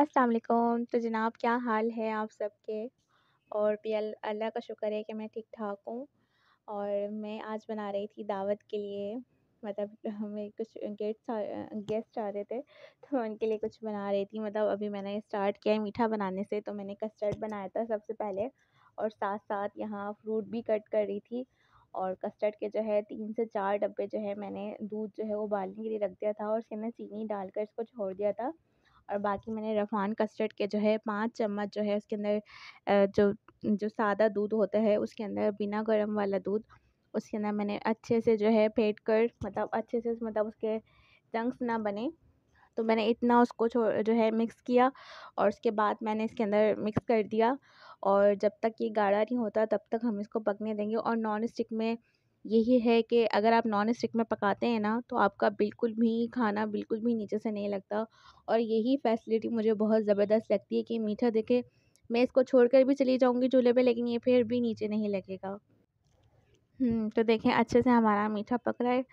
असलकुम तो जनाब क्या हाल है आप सबके और भी अल्लाह का शुक्र है कि मैं ठीक ठाक हूँ और मैं आज बना रही थी दावत के लिए मतलब हमें कुछ गेस्ट गेस्ट आ रहे थे तो उनके लिए कुछ बना रही थी मतलब अभी मैंने स्टार्ट किया है मीठा बनाने से तो मैंने कस्टर्ड बनाया था सबसे पहले और साथ साथ यहाँ फ्रूट भी कट कर रही थी और कस्टर्ड के जो है तीन से चार डब्बे जो है मैंने दूध जो है उबालने के लिए रख दिया था और उसके अंदर चीनी डालकर इसको छोड़ दिया था और बाकी मैंने रफ़ान कस्टर्ड के जो है पाँच चम्मच जो है उसके अंदर जो जो सादा दूध होता है उसके अंदर बिना गर्म वाला दूध उसके अंदर मैंने अच्छे से जो है फेंट कर मतलब अच्छे से मतलब उसके जंक्स ना बने तो मैंने इतना उसको जो है मिक्स किया और उसके बाद मैंने इसके अंदर मिक्स कर दिया और जब तक ये गाढ़ा नहीं होता तब तक हम इसको पकने देंगे और नॉन स्टिक में यही है कि अगर आप नॉन स्टिक में पकाते हैं ना तो आपका बिल्कुल भी खाना बिल्कुल भी नीचे से नहीं लगता और यही फैसिलिटी मुझे बहुत ज़बरदस्त लगती है कि मीठा देखे मैं इसको छोड़ कर भी चली जाऊँगी चूल्हे पर लेकिन ये फिर भी नीचे नहीं लगेगा हम्म, तो देखें अच्छे से हमारा मीठा पक रहा है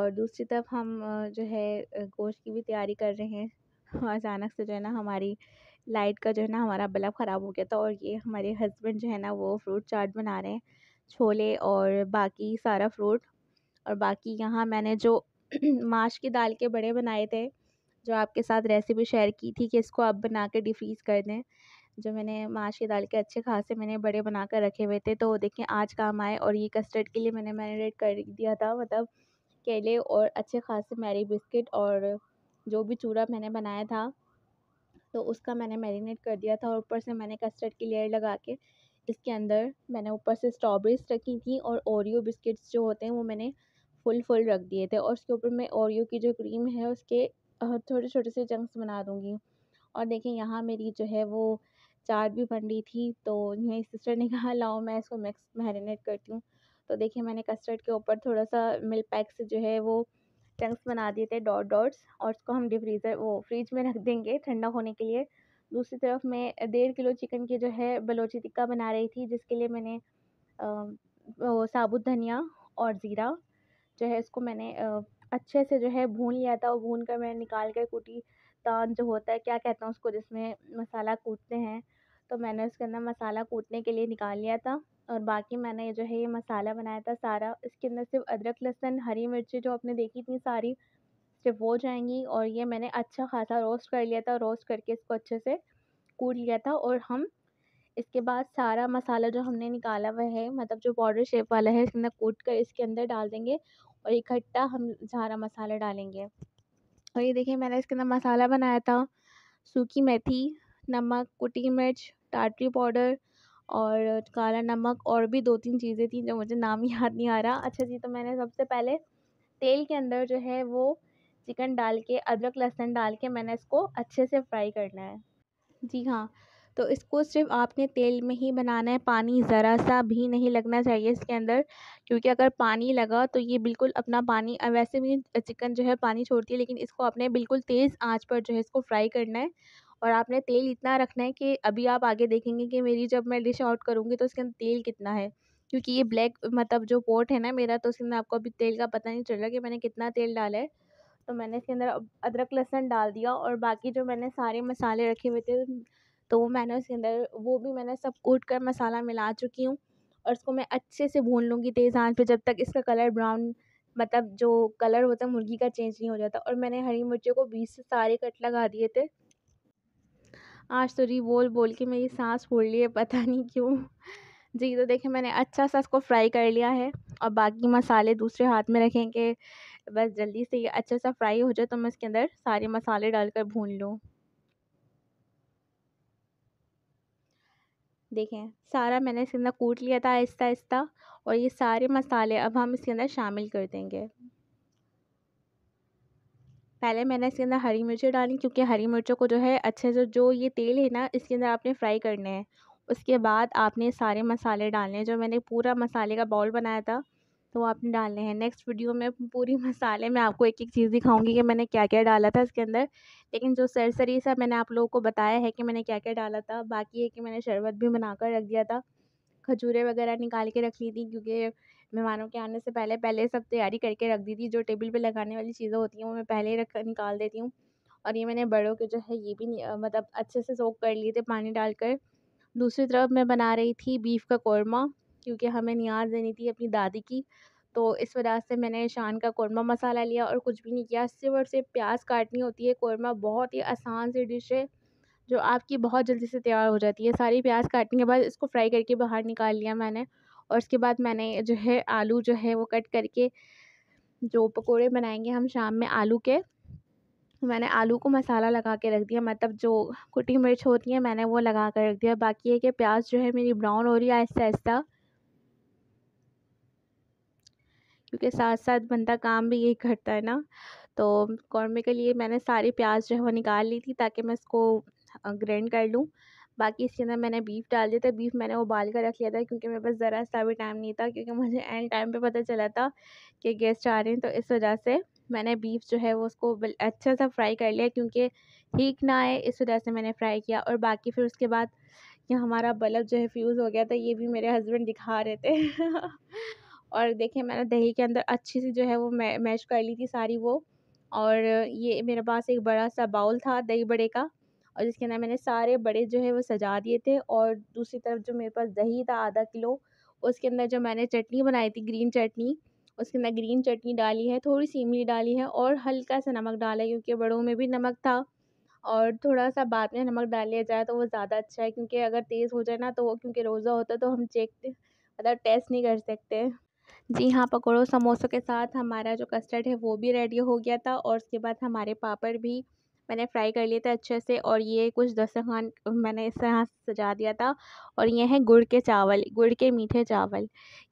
और दूसरी तरफ हम जो है गोश्त की भी तैयारी कर रहे हैं अचानक से जो है ना हमारी लाइट का जो है ना हमारा बल्ब ख़राब हो गया था और ये हमारे हस्बैंड जो है ना वो फ्रूट चाट बना रहे हैं छोले और बाकी सारा फ्रूट और बाकी यहाँ मैंने जो माश की दाल के बड़े बनाए थे जो आपके साथ रेसिपी शेयर की थी कि इसको आप बना के डिफ्रीज़ कर दें जो मैंने माश की दाल के अच्छे खासे मैंने बड़े बना कर रखे हुए थे तो वो देखें आज काम आए और ये कस्टर्ड के लिए मैंने मैरिनेट कर दिया था मतलब केले और अच्छे खासे मैरी बिस्किट और जो भी चूरा मैंने बनाया था तो उसका मैंने मैरिनेट कर दिया था और ऊपर से मैंने कस्टर्ड की लेयर लगा के इसके अंदर मैंने ऊपर से स्ट्रॉबेरीज़ रखी थी और ओरियो बिस्किट्स जो होते हैं वो मैंने फुल फुल रख दिए थे और उसके ऊपर मैं ओरियो की जो क्रीम है उसके छोटे छोटे से जंक्स बना दूँगी और देखें यहाँ मेरी जो है वो चाट भी बन रही थी तो मेरी सिस्टर ने कहा लाओ मैं इसको मिक्स मैरिनेट करती हूँ तो देखिए मैंने कस्टर्ड के ऊपर थोड़ा सा मिल्क पैक से जो है वो चंक्स बना दिए थे डॉट डॉट्स और उसको हम डिफ्रीज़र वो फ्रिज में रख देंगे ठंडा होने के लिए दूसरी तरफ मैं डेढ़ किलो चिकन के जो है बलोची टिक्का बना रही थी जिसके लिए मैंने वो साबुत धनिया और ज़ीरा जो है इसको मैंने अच्छे से जो है भून लिया था और भून कर मैंने निकाल कर कूटी तान जो होता है क्या कहता हूँ उसको जिसमें मसाला कूटते हैं तो मैंने उसके अंदर मसाला कूटने के लिए निकाल लिया था और बाकी मैंने जो है ये मसाला बनाया था सारा इसके अंदर सिर्फ अदरक लहसुन हरी मिर्ची जो आपने देखी थी सारी जब वो जाएंगी और ये मैंने अच्छा खासा रोस्ट कर लिया था रोस्ट करके इसको अच्छे से कूट लिया था और हम इसके बाद सारा मसाला जो हमने निकाला हुआ है मतलब जो बॉर्डर शेप वाला है इसके अंदर कूट कर इसके अंदर डाल देंगे और इकट्ठा हम सारा मसाला डालेंगे और ये देखिए मैंने इसके अंदर मसाला बनाया था सूखी मेथी नमक कुटी मिर्च टाटरी पाउडर और काला नमक और भी दो तीन चीज़ें थी जो मुझे नाम याद नहीं आ रहा अच्छा जी तो मैंने सबसे पहले तेल के अंदर जो है वो चिकन डाल के अदरक लहसुन डाल के मैंने इसको अच्छे से फ्राई करना है जी हाँ तो इसको सिर्फ आपने तेल में ही बनाना है पानी ज़रा सा भी नहीं लगना चाहिए इसके अंदर क्योंकि अगर पानी लगा तो ये बिल्कुल अपना पानी वैसे भी चिकन जो है पानी छोड़ती है लेकिन इसको आपने बिल्कुल तेज़ आंच पर जो है इसको फ्राई करना है और आपने तेल इतना रखना है कि अभी आप आगे देखेंगे कि मेरी जब मैं डिश आउट करूँगी तो उसके अंदर तेल कितना है क्योंकि ये ब्लैक मतलब जो पोट है ना मेरा तो उसके आपको अभी तेल का पता नहीं चल रहा कि मैंने कितना तेल डाला है तो मैंने इसके अंदर अदरक लहसुन डाल दिया और बाकी जो मैंने सारे मसाले रखे हुए थे तो वो मैंने उसके अंदर वो भी मैंने सब कूट कर मसाला मिला चुकी हूँ और इसको मैं अच्छे से भून लूँगी तेज़ आंच पे जब तक इसका कलर ब्राउन मतलब जो कलर होता है मुर्गी का चेंज नहीं हो जाता और मैंने हरी मिर्चों को बीस से सारे कट लगा दिए थे आज तो री बोल बोल के मेरी सांस फूल रही है पता नहीं क्यों जी तो देखिए मैंने अच्छा सा इसको फ्राई कर लिया है और बाकी मसाले दूसरे हाथ में रखेंगे बस जल्दी से ये अच्छा सा फ्राई हो जाए तो मैं इसके अंदर सारे मसाले डालकर भून लूँ देखें सारा मैंने इसके अंदर कूट लिया था आहिस्ता आहिस्ता और ये सारे मसाले अब हम इसके अंदर शामिल कर देंगे पहले मैंने इसके अंदर हरी मिर्चें डाली क्योंकि हरी मिर्चों को जो है अच्छे से जो ये तेल है ना इसके अंदर आपने फ्राई करने हैं उसके बाद आपने सारे मसाले डालने हैं जो मैंने पूरा मसाले का बाउल बनाया था तो वो आपने डालने हैं नेक्स्ट वीडियो में पूरी मसाले में आपको एक एक चीज़ दिखाऊंगी कि मैंने क्या क्या डाला था इसके अंदर लेकिन जो सरसरी सा मैंने आप लोगों को बताया है कि मैंने क्या क्या डाला था बाकी है कि मैंने शरबत भी बना कर रख दिया था खजूरें वगैरह निकाल के रख ली थी क्योंकि मेहमानों के आने से पहले पहले सब तैयारी करके रख दी थी जो टेबल पर लगाने वाली चीज़ें होती हैं वो मैं पहले ही रख निकाल देती हूँ और ये मैंने बड़ों के जो है ये भी मतलब अच्छे से सोख कर लिए थे पानी डालकर दूसरी तरफ मैं बना रही थी बीफ का कौरमा क्योंकि हमें नियाज़ देनी थी अपनी दादी की तो इस वजह से मैंने शान का कौरमा मसाला लिया और कुछ भी नहीं किया सिर्फ़ और सिर्फ़ प्याज़ काटनी होती है कौरमा बहुत ही आसान सी डिश है जो आपकी बहुत जल्दी से तैयार हो जाती है सारी प्याज़ काटने के बाद इसको फ्राई करके बाहर निकाल लिया मैंने और उसके बाद मैंने जो है आलू जो है वो कट करके जो पकोड़े बनाएंगे हम शाम में आलू के मैंने आलू को मसाला लगा के रख दिया मतलब जो कुटी मिर्च होती है मैंने वो लगा कर रख दिया बाकी है कि प्याज जो है मेरी ब्राउन हो रही है आहिस्ता आहिस्ता क्योंकि साथ साथ बंदा काम भी यही करता है ना तो कौरमे के लिए मैंने सारी प्याज जो है वो निकाल ली थी ताकि मैं इसको ग्रैंड कर लूँ बाकी इसके अंदर मैंने बीफ डाल दिया था बीफ मैंने उबाल कर रख लिया था क्योंकि मेरे पास ज़रा सा भी टाइम नहीं था क्योंकि मुझे एंड टाइम पे पता चला था कि गेस्ट आ रहे हैं तो इस वजह से मैंने बीफ जो है वो उसको अच्छा सा फ्राई कर लिया क्योंकि ठीक ना आए इस वजह से मैंने फ्राई किया और बाकी फिर उसके बाद ये हमारा बल्ब जो है फ्यूज़ हो गया था ये भी मेरे हस्बैंड दिखा रहे थे और देखिए मैंने दही के अंदर अच्छे से जो है वो मै मैश कर ली थी सारी वो और ये मेरे पास एक बड़ा सा बाउल था दही बड़े का और जिसके अंदर मैंने सारे बड़े जो है वो सजा दिए थे और दूसरी तरफ जो मेरे पास दही था आधा किलो उसके अंदर जो मैंने चटनी बनाई थी ग्रीन चटनी उसके अंदर ग्रीन चटनी डाली है थोड़ी सी इमली डाली है और हल्का सा नमक डाला है क्योंकि बड़ों में भी नमक था और थोड़ा सा बाद में नमक डाल लिया जाए तो वो ज़्यादा अच्छा है क्योंकि अगर तेज़ हो जाए ना तो वो क्योंकि रोज़ा होता है तो हम चेक मतलब टेस्ट नहीं कर सकते जी हाँ पकौड़ों समोसों के साथ हमारा जो कस्टर्ड है वो भी रेडी हो गया था और उसके बाद हमारे पापड़ भी मैंने फ्राई कर लिए थे अच्छे से और ये कुछ दस्तरखान मैंने इस तरह सजा दिया था और ये हैं गुड़ के चावल गुड़ के मीठे चावल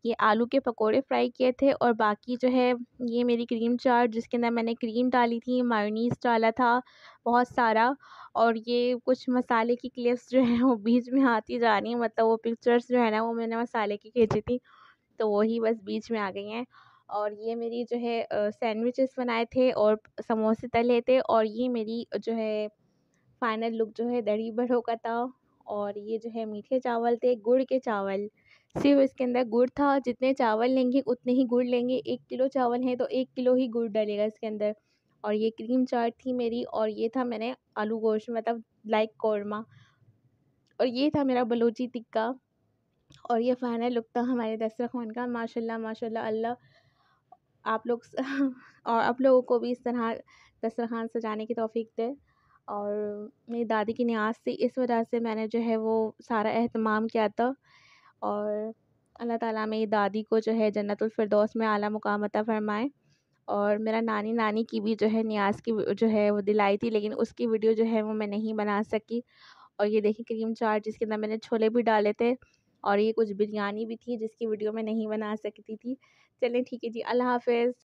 ये आलू के पकोड़े फ्राई किए थे और बाकी जो है ये मेरी क्रीम चाट जिसके अंदर मैंने क्रीम डाली थी मायोनीस डाला था बहुत सारा और ये कुछ मसाले की क्लिप्स जो हैं वो बीच में आती जा रही हैं मतलब वो पिक्चर्स जो है ना वो मैंने मसाले की खींची थी तो वही बस बीच में आ गई हैं और ये मेरी जो है सैंडविचेस बनाए थे और समोसे तले थे और ये मेरी जो है फ़ाइनल लुक जो है दही बड़ों का था और ये जो है मीठे चावल थे गुड़ के चावल सिर्फ इसके अंदर गुड़ था जितने चावल लेंगे उतने ही गुड़ लेंगे एक किलो चावल हैं तो एक किलो ही गुड़ डलेगा इसके अंदर और ये क्रीम चाट थी मेरी और ये था मैंने आलू गोश्त मतलब लाइक कौरमा और ये था मेरा बलोची टिक्का और ये फ़ाइनल लुक था हमारे दस्तरा खान का माशाल्लाह माशाल्लाह अल्लाह आप लोग और आप लोगों को भी इस तरह दस्तरा खान सजाने की तोफ़ी दे और मेरी दादी की न्याज थी इस वजह से मैंने जो है वो सारा अहतमाम किया था और अल्लाह ताला मेरी दादी को जो है जन्नतफरदौस में आला मुकाम अता फ़रमाए और मेरा नानी नानी की भी जो है न्याज की जो है वो दिलाई थी लेकिन उसकी वीडियो जो है वो मैं नहीं बना सकी और ये देखिए क्रीम चार्ट जिसके अंदर मैंने छोले भी डाले थे और ये कुछ बिरयानी भी थी जिसकी वीडियो मैं नहीं बना सकती थी चलें ठीक है जी अल्लाह हाफ़िज़